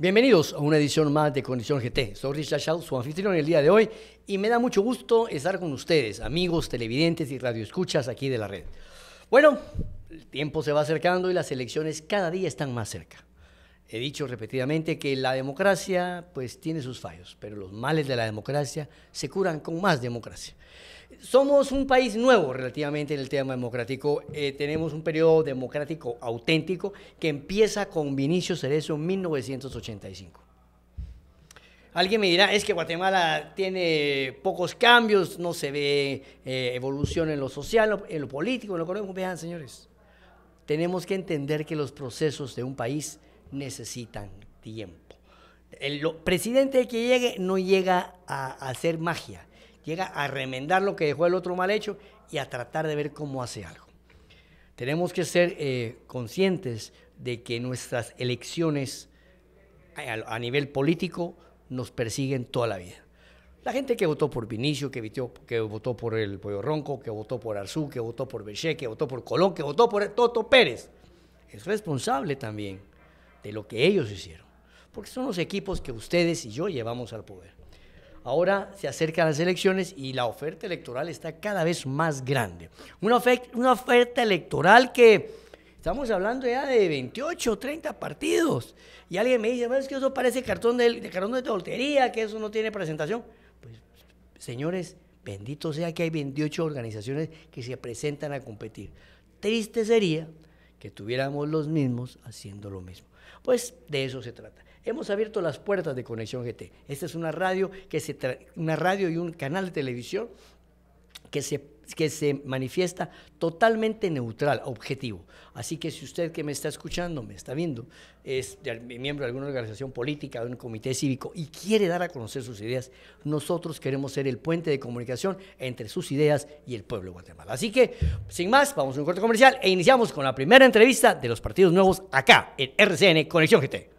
Bienvenidos a una edición más de Condición GT. Soy Richard Shaw, su anfitrión el día de hoy, y me da mucho gusto estar con ustedes, amigos, televidentes y radioescuchas aquí de la red. Bueno, el tiempo se va acercando y las elecciones cada día están más cerca. He dicho repetidamente que la democracia pues tiene sus fallos, pero los males de la democracia se curan con más democracia. Somos un país nuevo relativamente en el tema democrático. Eh, tenemos un periodo democrático auténtico que empieza con Vinicio Cerezo en 1985. Alguien me dirá, es que Guatemala tiene pocos cambios, no se ve eh, evolución en lo social, en lo político, en lo económico. Vean, señores, tenemos que entender que los procesos de un país necesitan tiempo. El presidente que llegue no llega a hacer magia llega a remendar lo que dejó el otro mal hecho y a tratar de ver cómo hace algo. Tenemos que ser eh, conscientes de que nuestras elecciones a, nivel político nos persiguen toda la vida. La gente que votó por Vinicio, que, votó por el Pollo Ronco, que votó por Arzú, que votó por Beche, que votó por Colón, que votó por Toto Pérez, es responsable también de lo que ellos hicieron. Porque son los equipos que ustedes y yo llevamos al poder. Ahora se acercan las elecciones y la oferta electoral está cada vez más grande. Una oferta, electoral que estamos hablando ya de 28, o 30 partidos. Y alguien me dice, bueno, es que eso parece cartón de, de cartón de que eso no tiene presentación. Pues, señores, bendito sea que hay 28 organizaciones que se presentan a competir. Triste sería que tuviéramos los mismos haciendo lo mismo. Pues de eso se trata. Hemos abierto las puertas de Conexión GT. Esta es una radio, que se una radio y un canal de televisión que se, que se manifiesta totalmente neutral, objetivo. Así que si usted que me está escuchando, me está viendo, es miembro de alguna organización política, de un comité cívico y quiere dar a conocer sus ideas, nosotros queremos ser el puente de comunicación entre sus ideas y el pueblo de Guatemala. Así que, sin más, vamos a un corte comercial e iniciamos con la primera entrevista de los partidos nuevos acá en RCN Conexión GT.